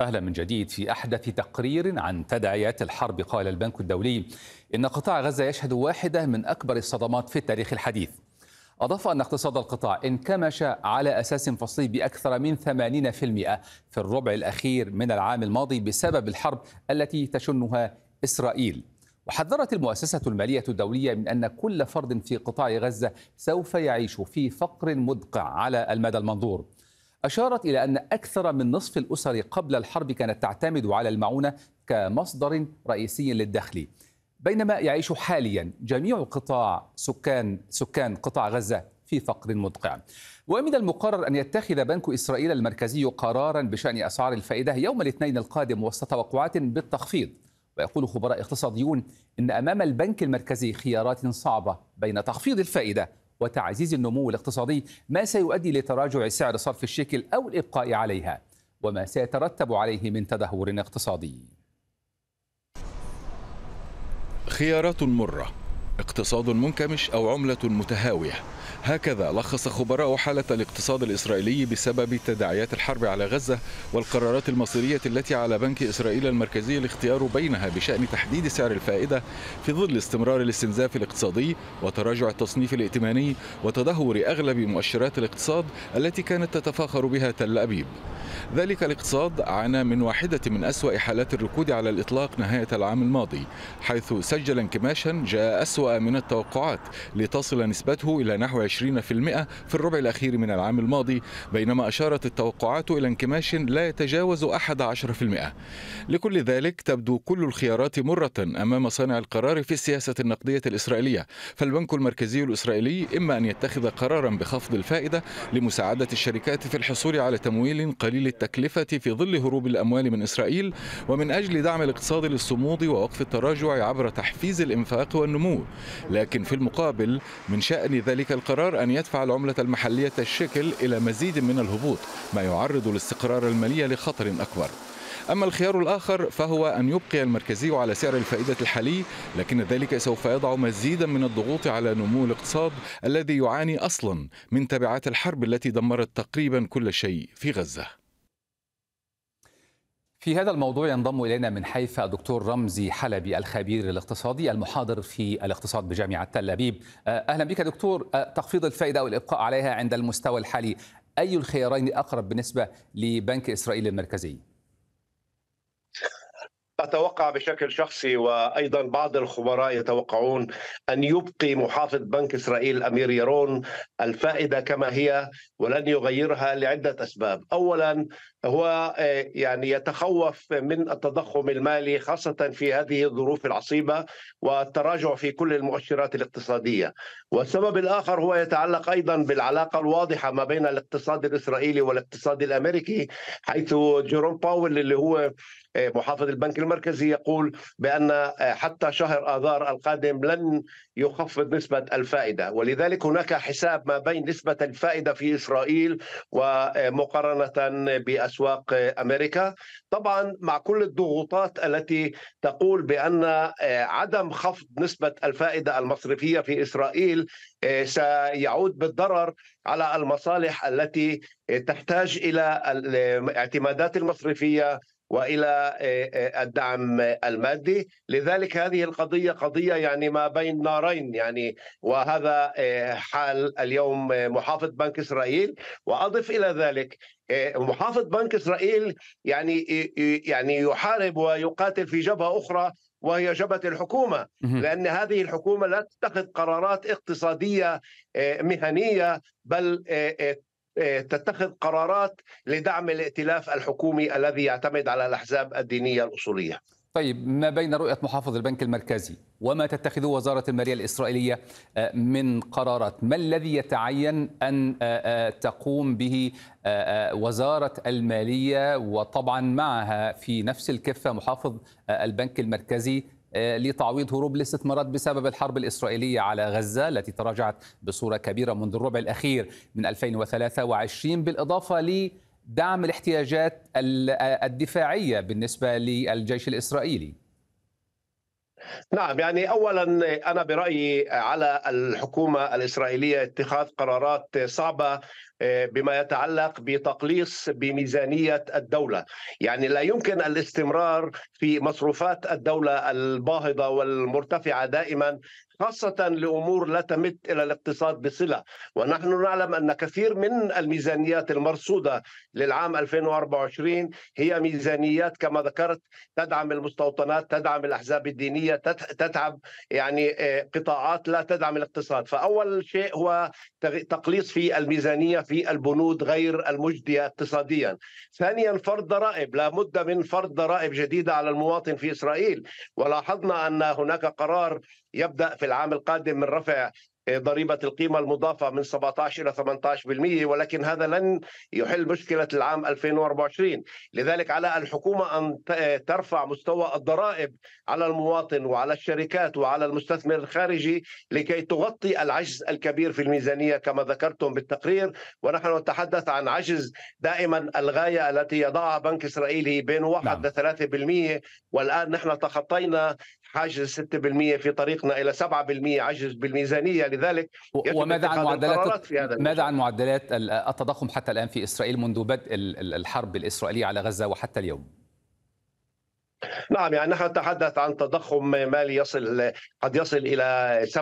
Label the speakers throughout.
Speaker 1: أهلا من جديد في أحدث تقرير عن تداعيات الحرب قال البنك الدولي إن قطاع غزة يشهد واحدة من أكبر الصدمات في التاريخ الحديث أضاف أن اقتصاد القطاع انكمش على أساس فصلي بأكثر من 80% في الربع الأخير من العام الماضي بسبب الحرب التي تشنها إسرائيل وحذرت المؤسسة المالية الدولية من أن كل فرد في قطاع غزة سوف يعيش في فقر مدقع على المدى المنظور أشارت إلى أن أكثر من نصف الأسر قبل الحرب كانت تعتمد على المعونة كمصدر رئيسي للدخل بينما يعيش حاليا جميع قطاع سكان سكان قطاع غزة في فقر مدقع ومن المقرر أن يتخذ بنك إسرائيل المركزي قرارا بشأن أسعار الفائدة يوم الاثنين القادم وسط توقعات بالتخفيض ويقول خبراء اقتصاديون إن أمام البنك المركزي خيارات صعبة بين تخفيض الفائدة وتعزيز النمو الاقتصادي ما سيؤدي لتراجع سعر صرف الشيكل أو الإبقاء عليها وما سيترتب
Speaker 2: عليه من تدهور اقتصادي خيارات مرة اقتصاد منكمش أو عملة متهاوية هكذا لخص خبراء حالة الاقتصاد الإسرائيلي بسبب تداعيات الحرب على غزة والقرارات المصيرية التي على بنك إسرائيل المركزي الاختيار بينها بشأن تحديد سعر الفائدة في ظل استمرار الاستنزاف الاقتصادي وتراجع التصنيف الائتماني وتدهور أغلب مؤشرات الاقتصاد التي كانت تتفاخر بها تل أبيب ذلك الاقتصاد عانى من واحدة من أسوأ حالات الركود على الإطلاق نهاية العام الماضي حيث سجل انكماشا جاء أسوأ من التوقعات لتصل نسبته إلى نحو في الربع الأخير من العام الماضي بينما أشارت التوقعات إلى انكماش لا يتجاوز 11% لكل ذلك تبدو كل الخيارات مرة أمام صانع القرار في السياسة النقدية الإسرائيلية فالبنك المركزي الإسرائيلي إما أن يتخذ قرارا بخفض الفائدة لمساعدة الشركات في الحصول على تمويل قليل التكلفة في ظل هروب الأموال من إسرائيل ومن أجل دعم الاقتصاد للصمود ووقف التراجع عبر تحفيز الإنفاق والنمو لكن في المقابل من شأن ذلك القرار القرار أن يدفع العملة المحلية الشكل إلى مزيد من الهبوط ما يعرض الاستقرار المالي لخطر أكبر أما الخيار الآخر فهو أن يبقي المركزي على سعر الفائدة الحالي لكن ذلك سوف يضع مزيدا من الضغوط على نمو الاقتصاد الذي يعاني أصلا من تبعات الحرب التي دمرت تقريبا كل شيء في غزة
Speaker 1: في هذا الموضوع ينضم الينا من حيفا الدكتور رمزي حلبي الخبير الاقتصادي المحاضر في الاقتصاد بجامعه تل ابيب آه، اهلا بك دكتور آه، تخفيض الفائده والابقاء عليها عند المستوى الحالي اي الخيارين اقرب بالنسبه لبنك اسرائيل المركزي؟
Speaker 3: أتوقع بشكل شخصي وأيضا بعض الخبراء يتوقعون أن يبقي محافظ بنك إسرائيل أمير يارون الفائدة كما هي ولن يغيرها لعدة أسباب أولا هو آه، يعني يتخوف من التضخم المالي خاصة في هذه الظروف العصيبة والتراجع في كل المؤشرات الاقتصادية والسبب الآخر هو يتعلق أيضا بالعلاقة الواضحة ما بين الاقتصاد الإسرائيلي والاقتصاد الأمريكي حيث جيروم باول اللي هو آه، محافظ البنك المركزي يقول بأن آه، حتى شهر آذار القادم لن يخفض نسبة الفائدة ولذلك هناك حساب ما بين نسبة الفائدة في إسرائيل ومقارنة بأسواق آه، أمريكا طبعا مع كل الضغوطات التي تقول بأن آه، عدم خفض نسبة الفائدة المصرفية في إسرائيل سيعود بالضرر على المصالح التي تحتاج إلى الاعتمادات المصرفية والى آه، آه، الدعم المادي لذلك هذه القضيه قضيه يعني ما بين نارين يعني وهذا آه، حال اليوم محافظ بنك اسرائيل واضف الى ذلك محافظ بنك اسرائيل يعني يعني يحارب ويقاتل في جبهه اخرى وهي جبهه الحكومه لان هذه الحكومه لا تتخذ قرارات اقتصاديه مهنيه بل آه، تتخذ قرارات لدعم الائتلاف الحكومي الذي يعتمد على الاحزاب الدينيه الاصوليه.
Speaker 1: طيب ما بين رؤيه محافظ البنك المركزي وما تتخذه وزاره الماليه الاسرائيليه آه، من قرارات، ما الذي يتعين ان آه، تقوم به وزاره الماليه وطبعا معها في نفس الكفه محافظ البنك المركزي آه، لتعويض هروب الاستثمارات بسبب الحرب الإسرائيلية على غزة التي تراجعت بصورة كبيرة منذ الربع الأخير من 2023 بالإضافة لدعم الاحتياجات آه، الدفاعية بالنسبة للجيش الإسرائيلي
Speaker 3: نعم يعني اولا انا برايي على الحكومه الاسرائيليه اتخاذ قرارات صعبه بما يتعلق بتقليص بميزانيه الدوله، يعني لا يمكن الاستمرار في مصروفات الدوله الباهظه والمرتفعه دائما خاصة لأمور لا تمت إلى الاقتصاد بصلة ونحن نعلم أن كثير من الميزانيات المرصودة للعام 2024 هي ميزانيات كما ذكرت تدعم المستوطنات تدعم الأحزاب الدينية تدعم يعني آه، قطاعات لا تدعم الاقتصاد فأول شيء هو تقليص في الميزانية في البنود غير المجدية اقتصاديا ثانيا فرض ضرائب لا بد من فرض ضرائب جديدة على المواطن في إسرائيل ولاحظنا أن هناك قرار يبدأ في العام القادم من رفع ضريبة القيمة المضافة من 17 إلى 18% ولكن هذا لن يحل مشكلة العام 2024 لذلك على الحكومة أن ترفع مستوى الضرائب على المواطن وعلى الشركات وعلى المستثمر الخارجي لكي تغطي العجز الكبير في الميزانية كما ذكرتم بالتقرير ونحن نتحدث عن عجز دائما الغاية التي يضعها بنك إسرائيلي بين 1 نعم. إلى 3% والآن نحن تخطينا حاجز 6% في طريقنا الى 7% عجز بالميزانيه لذلك وماذا عن معدلات ماذا
Speaker 1: عن معدلات التضخم حتى الان في اسرائيل منذ بدء الحرب الاسرائيليه على غزه وحتى اليوم؟
Speaker 3: نعم يعني نحن نتحدث عن تضخم مالي يصل قد يصل الى 7%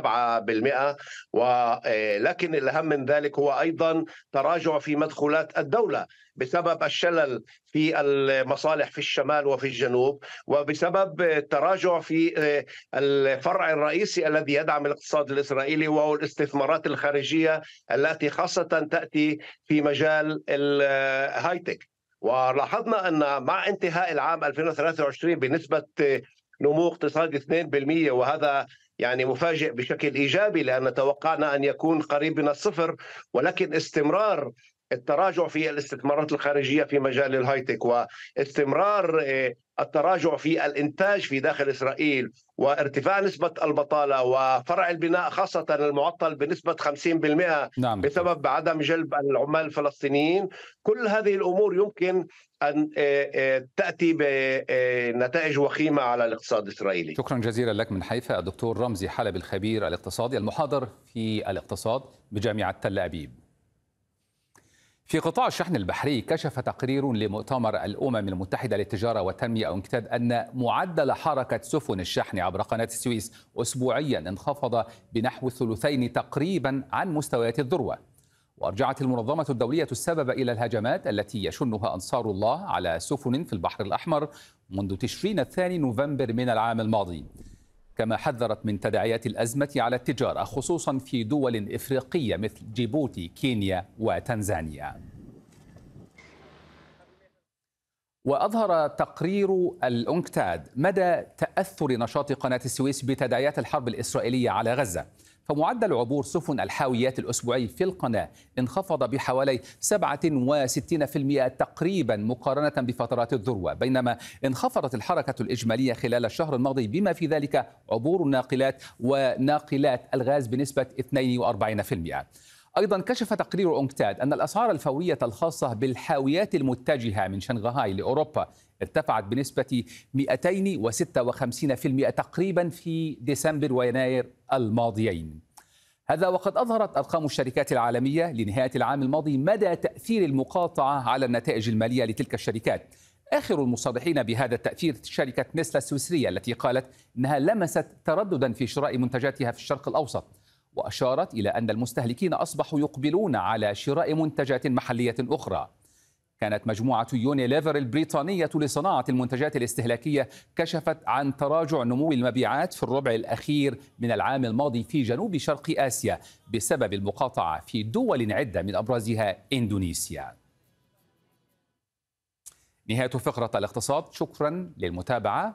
Speaker 3: ولكن آه، الاهم من ذلك هو ايضا تراجع في مدخولات الدوله بسبب الشلل في المصالح في الشمال وفي الجنوب وبسبب التراجع في آه، الفرع الرئيسي الذي يدعم الاقتصاد الاسرائيلي وهو الاستثمارات الخارجيه التي خاصه تاتي في مجال الهايتك آه، ولاحظنا أن مع انتهاء العام 2023 بنسبة نمو اقتصادي 2% وهذا يعني مفاجئ بشكل ايجابي لان توقعنا ان يكون قريب من الصفر ولكن استمرار التراجع في الاستثمارات الخارجية في مجال الهايتك واستمرار آه، التراجع في الإنتاج في داخل إسرائيل وارتفاع نسبة البطالة وفرع البناء خاصة المعطل بنسبة 50% نعم. بسبب عدم جلب العمال الفلسطينيين كل هذه الأمور يمكن أن آه، آه، تأتي بنتائج وخيمة على الاقتصاد الإسرائيلي
Speaker 1: شكرا جزيلا لك من حيفا الدكتور رمزي حلب الخبير الاقتصادي المحاضر في الاقتصاد بجامعة تل أبيب في قطاع الشحن البحري كشف تقرير لمؤتمر الامم المتحده للتجاره والتنميه او انكتاد ان معدل حركه سفن الشحن عبر قناه السويس اسبوعيا انخفض بنحو الثلثين تقريبا عن مستويات الذروه. وارجعت المنظمه الدوليه السبب الى الهجمات التي يشنها انصار الله على سفن في البحر الاحمر منذ تشرين الثاني نوفمبر من العام الماضي. كما حذرت من تداعيات الأزمة على التجارة خصوصا في دول إفريقية مثل جيبوتي كينيا وتنزانيا وأظهر تقرير الأنكتاد مدى تأثر نشاط قناة السويس بتداعيات الحرب الإسرائيلية على غزة فمعدل عبور سفن الحاويات الأسبوعي في القناة انخفض بحوالي 67% تقريبا مقارنة بفترات الذروة بينما انخفضت الحركة الإجمالية خلال الشهر الماضي بما في ذلك عبور الناقلات وناقلات الغاز بنسبة 42% أيضا كشف تقرير أونكتاد أن الأسعار الفورية الخاصة بالحاويات المتجهة من شنغهاي لأوروبا ارتفعت بنسبة 256% تقريبا في ديسمبر ويناير الماضيين هذا وقد أظهرت أرقام الشركات العالمية لنهاية العام الماضي مدى تأثير المقاطعة على النتائج المالية لتلك الشركات آخر المصرحين بهذا التأثير شركة نسلا السويسرية التي قالت أنها لمست ترددا في شراء منتجاتها في الشرق الأوسط وأشارت إلى أن المستهلكين أصبحوا يقبلون على شراء منتجات محلية أخرى كانت مجموعة يونيليفر البريطانية لصناعة المنتجات الاستهلاكية كشفت عن تراجع نمو المبيعات في الربع الأخير من العام الماضي في جنوب شرق آسيا بسبب المقاطعة في دول عدة من أبرزها إندونيسيا نهاية فقرة الاقتصاد شكرا للمتابعة